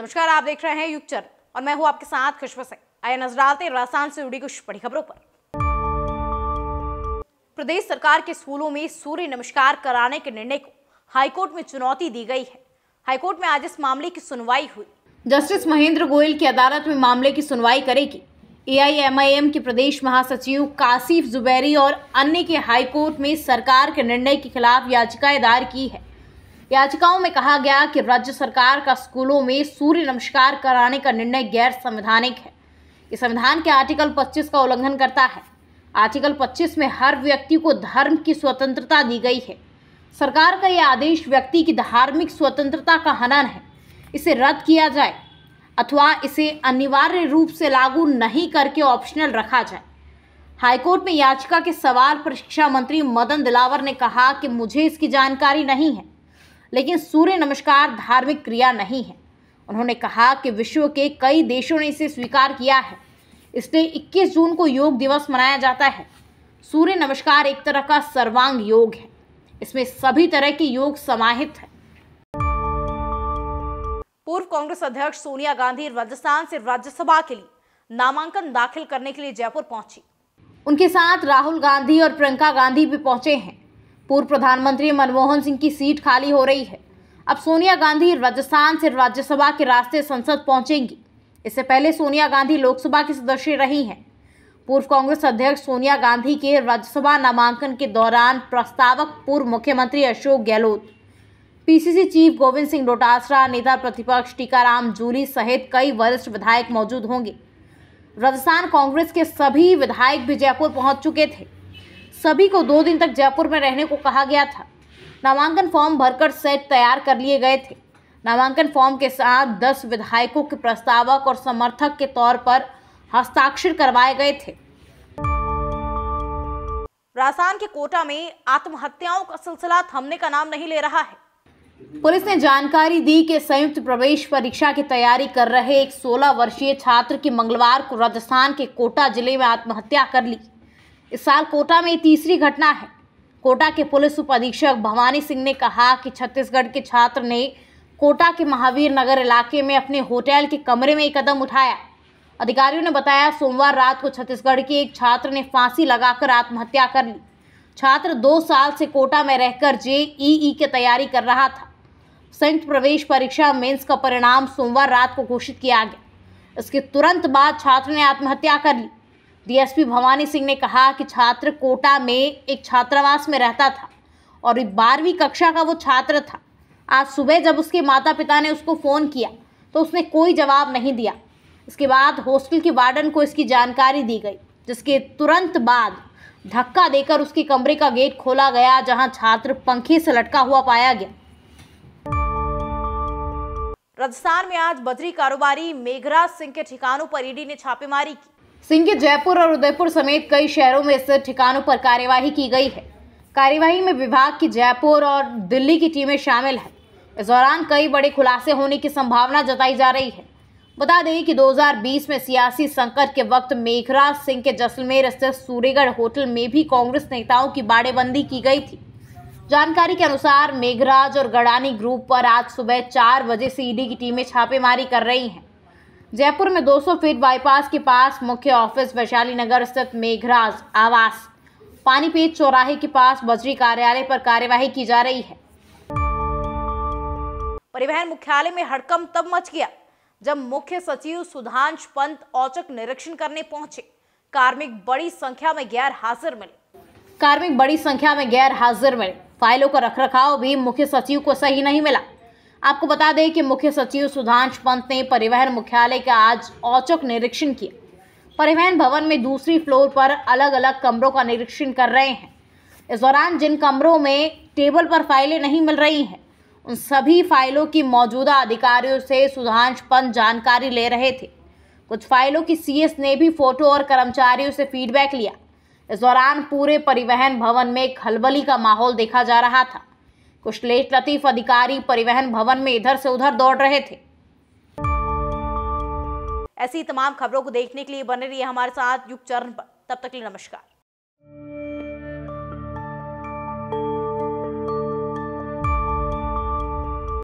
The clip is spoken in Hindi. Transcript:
नमस्कार आप देख रहे हैं युगचर और मैं हूं आपके साथ खुशबू सिंह आए नजर डालते राजस्थान से जुड़ी कुछ बड़ी खबरों पर प्रदेश सरकार के स्कूलों में सूर्य नमस्कार कराने के निर्णय को हाईकोर्ट में चुनौती दी गई है हाईकोर्ट में आज इस मामले की सुनवाई हुई जस्टिस महेंद्र गोयल की अदालत में मामले की सुनवाई करेगी एआईएमआईएम के प्रदेश महासचिव कासिफ जुबैरी और अन्य के हाईकोर्ट में सरकार के निर्णय के खिलाफ याचिकाएं दायर की है याचिकाओं में कहा गया कि राज्य सरकार का स्कूलों में सूर्य नमस्कार कराने का निर्णय गैर संवैधानिक है ये संविधान के आर्टिकल 25 का उल्लंघन करता है आर्टिकल 25 में हर व्यक्ति को धर्म की स्वतंत्रता दी गई है सरकार का यह आदेश व्यक्ति की धार्मिक स्वतंत्रता का हनन है इसे रद्द किया जाए अथवा इसे अनिवार्य रूप से लागू नहीं करके ऑप्शनल रखा जाए हाईकोर्ट में याचिका के सवाल पर शिक्षा मंत्री मदन दिलावर ने कहा कि मुझे इसकी जानकारी नहीं है लेकिन सूर्य नमस्कार धार्मिक क्रिया नहीं है उन्होंने कहा कि विश्व के कई देशों ने इसे स्वीकार किया है इसलिए 21 जून को योग दिवस मनाया जाता है सूर्य नमस्कार एक तरह का सर्वांग योग है इसमें सभी तरह के योग समाहित है पूर्व कांग्रेस अध्यक्ष सोनिया गांधी राजस्थान से राज्यसभा के लिए नामांकन दाखिल करने के लिए जयपुर पहुंची उनके साथ राहुल गांधी और प्रियंका गांधी भी पहुंचे हैं पूर्व प्रधानमंत्री मनमोहन सिंह की सीट खाली हो रही है अब सोनिया गांधी राजस्थान से राज्यसभा के रास्ते संसद पहुंचेंगी इससे पहले सोनिया गांधी लोकसभा की सदस्य रही हैं पूर्व कांग्रेस अध्यक्ष सोनिया गांधी के राज्यसभा नामांकन के दौरान प्रस्तावक पूर्व मुख्यमंत्री अशोक गहलोत पीसीसी चीफ गोविंद सिंह डोटासरा नेता प्रतिपक्ष टीकाराम जूली सहित कई वरिष्ठ विधायक मौजूद होंगे राजस्थान कांग्रेस के सभी विधायक भी जयपुर पहुंच चुके थे सभी को दो दिन तक जयपुर में रहने को कहा गया था नामांकन फॉर्म भरकर सेट तैयार कर लिए गए थे नामांकन फॉर्म के साथ दस विधायकों के प्रस्तावक और समर्थक के तौर पर हस्ताक्षर करवाए गए थे राजस्थान के कोटा में आत्महत्याओं का सिलसिला थमने का नाम नहीं ले रहा है पुलिस ने जानकारी दी कि संयुक्त प्रवेश परीक्षा की तैयारी कर रहे एक 16 वर्षीय छात्र की मंगलवार को राजस्थान के कोटा जिले में आत्महत्या कर ली इस साल कोटा में तीसरी घटना है कोटा के पुलिस उप अधीक्षक भवानी सिंह ने कहा कि छत्तीसगढ़ के छात्र ने कोटा के महावीर नगर इलाके में अपने होटल के कमरे में एक कदम उठाया अधिकारियों ने बताया सोमवार रात को छत्तीसगढ़ के एक छात्र ने फांसी लगाकर आत्महत्या कर ली छात्र दो साल से कोटा में रहकर जेईई की तैयारी कर रहा था संयुक्त प्रवेश परीक्षा मेंस का परिणाम सोमवार रात को घोषित किया गया इसके तुरंत बाद छात्र ने आत्महत्या कर ली डीएसपी भवानी सिंह ने कहा कि छात्र कोटा में एक छात्रावास में रहता था और बारहवीं कक्षा का वो छात्र था आज सुबह जब उसके माता पिता ने उसको फ़ोन किया तो उसने कोई जवाब नहीं दिया इसके बाद हॉस्टल के वार्डन को इसकी जानकारी दी गई जिसके तुरंत बाद धक्का देकर उसके कमरे का गेट खोला गया जहां छात्र पंखे से लटका हुआ पाया गया राजस्थान में आज बजरी कारोबारी मेघराज सिंह के ठिकानों पर ईडी ने छापेमारी की सिंह के जयपुर और उदयपुर समेत कई शहरों में स्थित ठिकानों पर कार्यवाही की गई है कार्यवाही में विभाग की जयपुर और दिल्ली की टीमें शामिल हैं इस दौरान कई बड़े खुलासे होने की संभावना जताई जा रही है बता दें कि 2020 में सियासी संकट के वक्त मेघराज सिंह के जैसलमेर स्थित सूर्यगढ़ होटल में भी कांग्रेस नेताओं की बाड़ेबंदी की गई थी जानकारी के अनुसार मेघराज और गड़ानी ग्रुप पर आज सुबह चार बजे से ईडी की टीमें छापेमारी कर रही हैं जयपुर में 200 फीट बाईपास के पास मुख्य ऑफिस वैशाली नगर स्थित मेघराज आवास पानीपीत चौराहे के पास बजरी कार्यालय पर कार्यवाही की जा रही है परिवहन मुख्यालय में हड़कम तब मच गया जब मुख्य सचिव सुधांश पंत औचक निरीक्षण करने पहुंचे कार्मिक बड़ी संख्या में गैर हाजिर मिले कार्मिक बड़ी संख्या में गैर हाजिर मिले फाइलों का रखरखाव भी मुख्य सचिव को सही नहीं मिला आपको बता दें कि मुख्य सचिव सुधांश पंत ने परिवहन मुख्यालय का आज औचक निरीक्षण किया परिवहन भवन में दूसरी फ्लोर पर अलग अलग कमरों का निरीक्षण कर रहे हैं इस दौरान जिन कमरों में टेबल पर फाइलें नहीं मिल रही हैं उन सभी फाइलों की मौजूदा अधिकारियों से सुधांश पंत जानकारी ले रहे थे कुछ फाइलों की सीएस ने भी फोटो और कर्मचारियों से फीडबैक लिया इस दौरान पूरे परिवहन भवन में खलबली का माहौल देखा जा रहा था कुशलेश लतीफ अधिकारी परिवहन भवन में इधर से उधर दौड़ रहे थे ऐसी तमाम खबरों को देखने के लिए बने रहिए हमारे साथ युग चरण पर तब तक के लिए नमस्कार